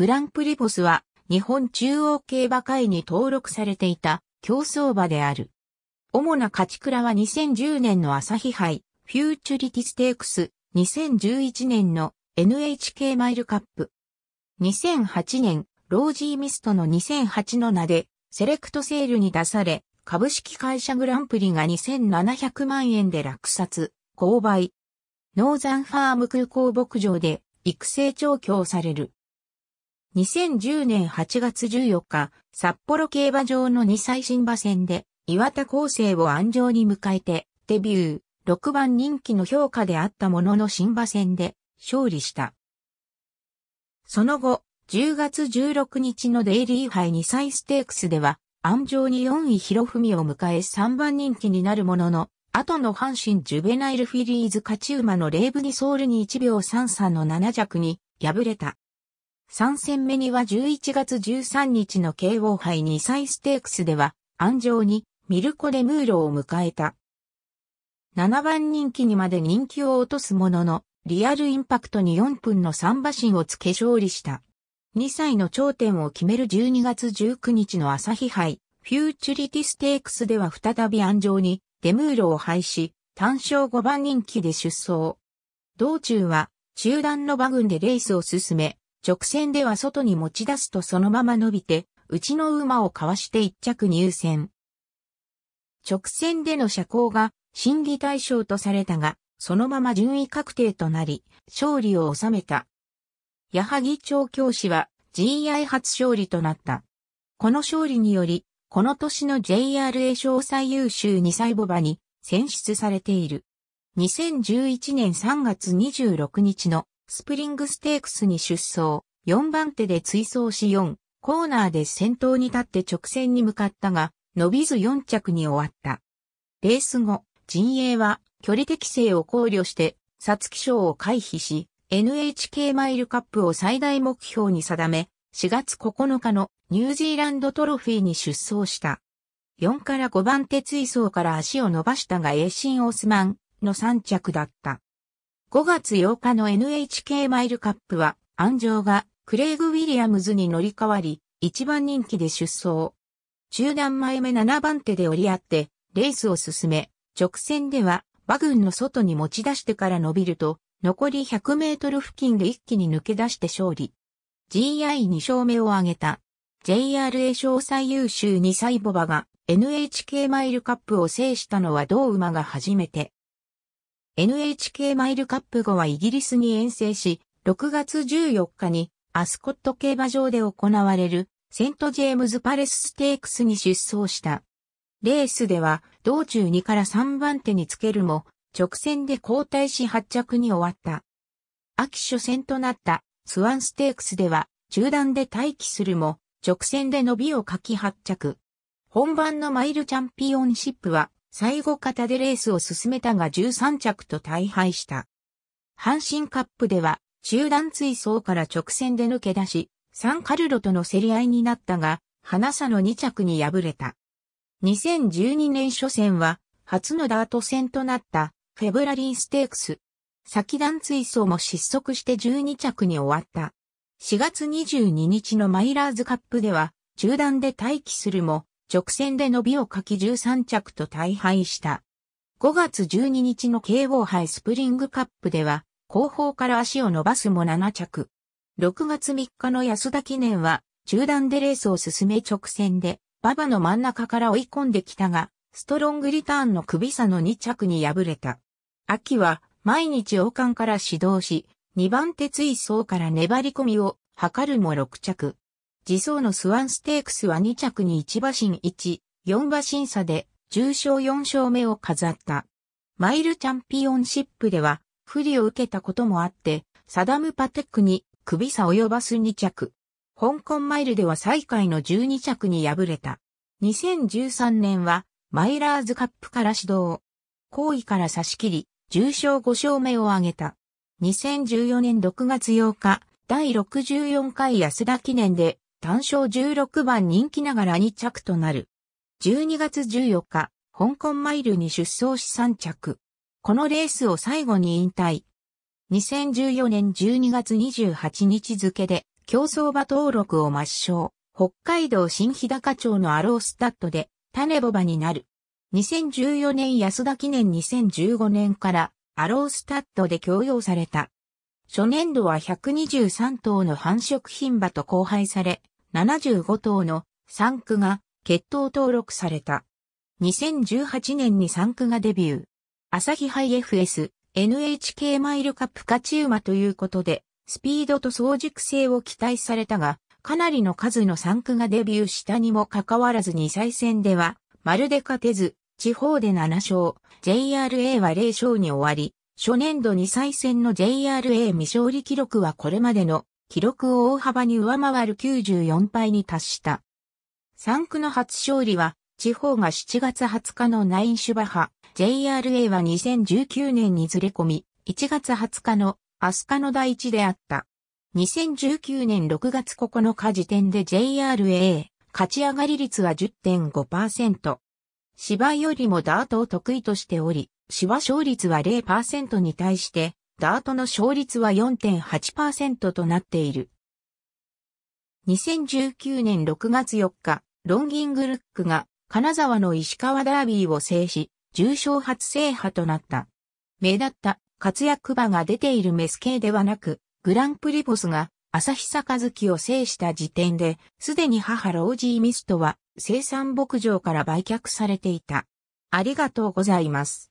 グランプリボスは日本中央競馬会に登録されていた競走馬である。主な勝ち倉は2010年の朝日杯、フューチュリティステークス、2011年の NHK マイルカップ。2008年、ロージーミストの2008の名で、セレクトセールに出され、株式会社グランプリが2700万円で落札、購買。ノーザンファーム空港牧場で育成調教される。2010年8月14日、札幌競馬場の2歳新馬戦で、岩田厚生を安城に迎えて、デビュー、6番人気の評価であったものの新馬戦で、勝利した。その後、10月16日のデイリー杯2歳ステークスでは、安城に4位広文を迎え3番人気になるものの、後の阪神ジュベナイルフィリーズ勝ち馬のレーブニソールに1秒33の7弱に敗れた。3戦目には11月13日の KO 杯2歳ステークスでは、安城にミルコ・レムーロを迎えた。7番人気にまで人気を落とすものの、リアルインパクトに4分の3馬身をつけ勝利した。2歳の頂点を決める12月19日の朝日杯、フューチュリティステークスでは再び安城にデムーロを廃止、単勝5番人気で出走。道中は中段の馬群でレースを進め、直線では外に持ち出すとそのまま伸びて、うちの馬をかわして一着入線。直線での車高が審議対象とされたが、そのまま順位確定となり、勝利を収めた。矢作長教師は GI 初勝利となった。この勝利により、この年の JRA 賞最優秀2歳母馬に選出されている。2011年3月26日のスプリングステークスに出走、4番手で追走し4、コーナーで先頭に立って直線に向かったが、伸びず4着に終わった。レース後、陣営は距離適性を考慮して、サツキ賞を回避し、NHK マイルカップを最大目標に定め、4月9日のニュージーランドトロフィーに出走した。4から5番手追走から足を伸ばしたが栄進オスマンの3着だった。5月8日の NHK マイルカップは、安城がクレイグ・ウィリアムズに乗り換わり、一番人気で出走。中段前目7番手で折り合って、レースを進め、直線では、馬群の外に持ち出してから伸びると、残り100メートル付近で一気に抜け出して勝利。GI2 勝目を挙げた。JRA 賞最優秀2歳ボバが NHK マイルカップを制したのは同馬が初めて。NHK マイルカップ後はイギリスに遠征し、6月14日にアスコット競馬場で行われるセントジェームズパレスステークスに出走した。レースでは道中2から3番手につけるも直線で交代し発着に終わった。秋初戦となったスワンステークスでは中断で待機するも直線で伸びをかき発着。本番のマイルチャンピオンシップは最後方でレースを進めたが13着と大敗した。阪神カップでは、中段追走から直線で抜け出し、サンカルロとの競り合いになったが、花さの2着に敗れた。2012年初戦は、初のダート戦となった、フェブラリーステークス。先段追走も失速して12着に終わった。4月22日のマイラーズカップでは、中段で待機するも、直線で伸びを書き13着と大敗した。5月12日の KO 杯スプリングカップでは、後方から足を伸ばすも7着。6月3日の安田記念は、中段でレースを進め直線で、馬場の真ん中から追い込んできたが、ストロングリターンの首差の2着に敗れた。秋は、毎日王冠から始動し、2番手追走から粘り込みを図るも6着。自走のスワンステークスは2着に1馬身1、4馬身差で重賞4勝目を飾った。マイルチャンピオンシップでは不利を受けたこともあって、サダムパテックに首差及ばす2着。香港マイルでは最下位の12着に敗れた。2013年はマイラーズカップから指導。行為から差し切り、重賞5勝目を挙げた。2014年6月8日、第64回安田記念で単勝16番人気ながら2着となる。12月14日、香港マイルに出走し3着。このレースを最後に引退。2014年12月28日付で競走馬登録を抹消。北海道新日高町のアロースタッドで種ボバになる。2014年安田記念2015年からアロースタッドで供用された。初年度は123頭の繁殖品馬と交配され、75頭の産区が決闘登録された。2018年に産区がデビュー。朝日杯 FS、NHK マイルカップ勝ち馬ということで、スピードと早熟性を期待されたが、かなりの数の産区がデビューしたにもかかわらず2歳戦では、まるで勝てず、地方で7勝、JRA は0勝に終わり、初年度2歳戦の JRA 未勝利記録はこれまでの記録を大幅に上回る94敗に達した。3区の初勝利は、地方が7月20日のナインシュバハ、JRA は2019年にずれ込み、1月20日のアスカの第一であった。2019年6月9日時点で JRA、勝ち上がり率は10.5%。芝よりもダートを得意としており、芝勝率は0%に対してダートの勝率は4.8%となっている。2019年6月4日、ロンギングルックが金沢の石川ダービーを制し、重賞初制覇となった。目立った活躍馬が出ているメス系ではなく、グランプリボスが朝日杯を制した時点で、すでに母ロージーミストは生産牧場から売却されていた。ありがとうございます。